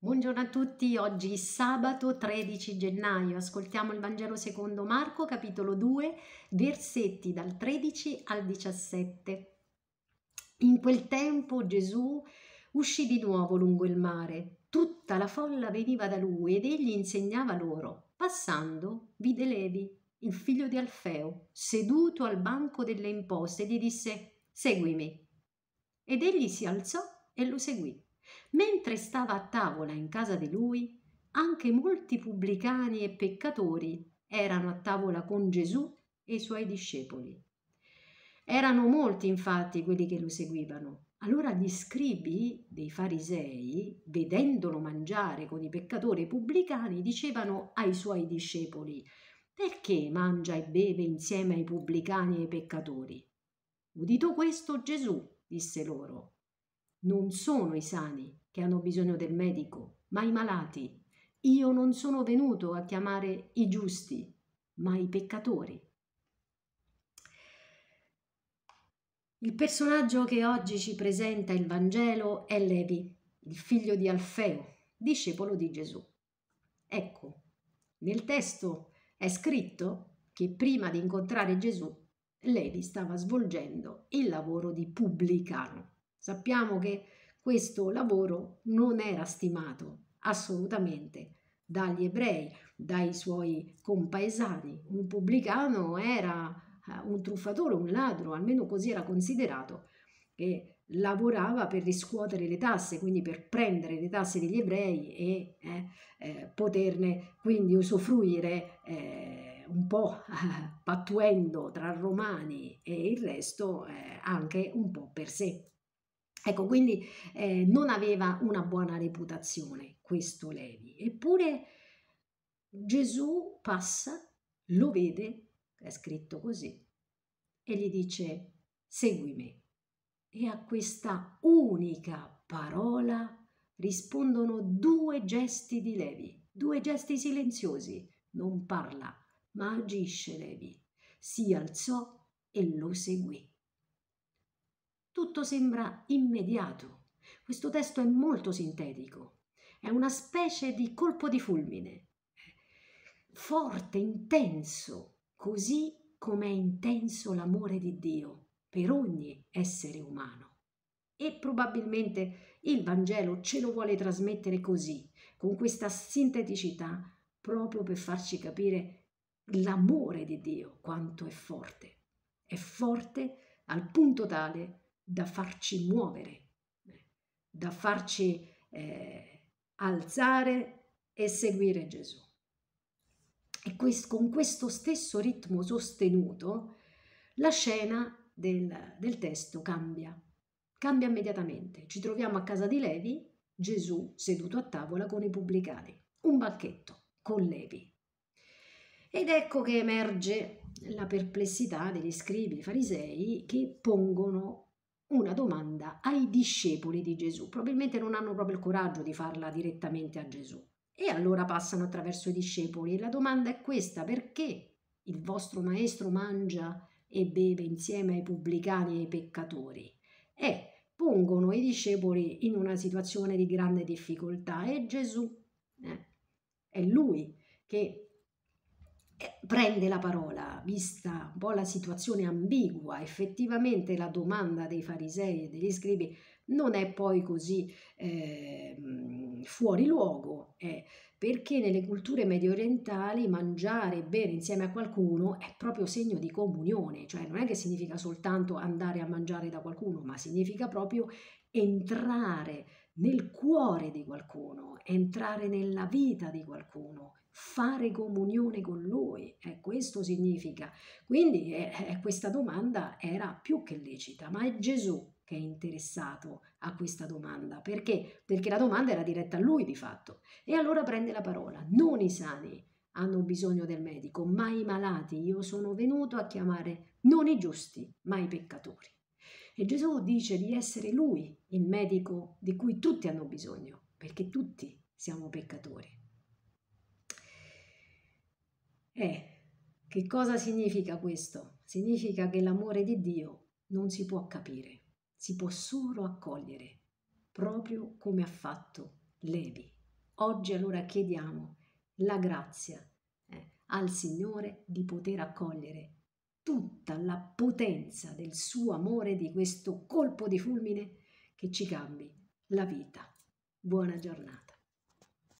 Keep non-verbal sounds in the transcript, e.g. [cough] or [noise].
Buongiorno a tutti, oggi sabato 13 gennaio, ascoltiamo il Vangelo secondo Marco capitolo 2 versetti dal 13 al 17. In quel tempo Gesù uscì di nuovo lungo il mare, tutta la folla veniva da lui ed egli insegnava loro. Passando vide Levi, il figlio di Alfeo, seduto al banco delle imposte e gli disse seguimi. Ed egli si alzò e lo seguì. Mentre stava a tavola in casa di lui, anche molti pubblicani e peccatori erano a tavola con Gesù e i suoi discepoli. Erano molti infatti quelli che lo seguivano. Allora gli scribi dei farisei, vedendolo mangiare con i peccatori pubblicani, dicevano ai suoi discepoli, perché mangia e beve insieme ai pubblicani e ai peccatori? Udito questo, Gesù disse loro, non sono i sani che hanno bisogno del medico, ma i malati. Io non sono venuto a chiamare i giusti, ma i peccatori. Il personaggio che oggi ci presenta il Vangelo è Levi, il figlio di Alfeo, discepolo di Gesù. Ecco, nel testo è scritto che prima di incontrare Gesù, Levi stava svolgendo il lavoro di pubblicano. Sappiamo che questo lavoro non era stimato assolutamente dagli ebrei, dai suoi compaesani. Un pubblicano era eh, un truffatore, un ladro, almeno così era considerato, che lavorava per riscuotere le tasse, quindi per prendere le tasse degli ebrei e eh, eh, poterne quindi usufruire eh, un po' [laughs] pattuendo tra romani e il resto eh, anche un po' per sé. Ecco, quindi eh, non aveva una buona reputazione questo Levi, eppure Gesù passa, lo vede, è scritto così, e gli dice segui me. E a questa unica parola rispondono due gesti di Levi, due gesti silenziosi. Non parla, ma agisce Levi. Si alzò e lo seguì tutto sembra immediato. Questo testo è molto sintetico, è una specie di colpo di fulmine, forte, intenso, così come è intenso l'amore di Dio per ogni essere umano. E probabilmente il Vangelo ce lo vuole trasmettere così, con questa sinteticità, proprio per farci capire l'amore di Dio, quanto è forte. È forte al punto tale da farci muovere, da farci eh, alzare e seguire Gesù. E questo, con questo stesso ritmo sostenuto la scena del, del testo cambia, cambia immediatamente. Ci troviamo a casa di Levi, Gesù seduto a tavola con i pubblicani, un banchetto con Levi. Ed ecco che emerge la perplessità degli scribi farisei che pongono una domanda ai discepoli di Gesù. Probabilmente non hanno proprio il coraggio di farla direttamente a Gesù. E allora passano attraverso i discepoli. E la domanda è questa: perché il vostro maestro mangia e beve insieme ai pubblicani e ai peccatori? E pongono i discepoli in una situazione di grande difficoltà. E Gesù eh, è lui che prende la parola, vista un po' la situazione ambigua, effettivamente la domanda dei farisei e degli scribi non è poi così eh, fuori luogo, eh, perché nelle culture medio orientali mangiare e bere insieme a qualcuno è proprio segno di comunione, cioè non è che significa soltanto andare a mangiare da qualcuno, ma significa proprio entrare nel cuore di qualcuno, entrare nella vita di qualcuno, fare comunione con lui. Eh, questo significa. Quindi eh, eh, questa domanda era più che lecita, ma è Gesù che è interessato a questa domanda. Perché? Perché la domanda era diretta a lui di fatto. E allora prende la parola. Non i sani hanno bisogno del medico, ma i malati. Io sono venuto a chiamare non i giusti, ma i peccatori. E Gesù dice di essere lui il medico di cui tutti hanno bisogno, perché tutti siamo peccatori. Eh, che cosa significa questo? Significa che l'amore di Dio non si può capire, si può solo accogliere, proprio come ha fatto Levi. Oggi allora chiediamo la grazia eh, al Signore di poter accogliere tutta la potenza del suo amore, di questo colpo di fulmine che ci cambi la vita. Buona giornata.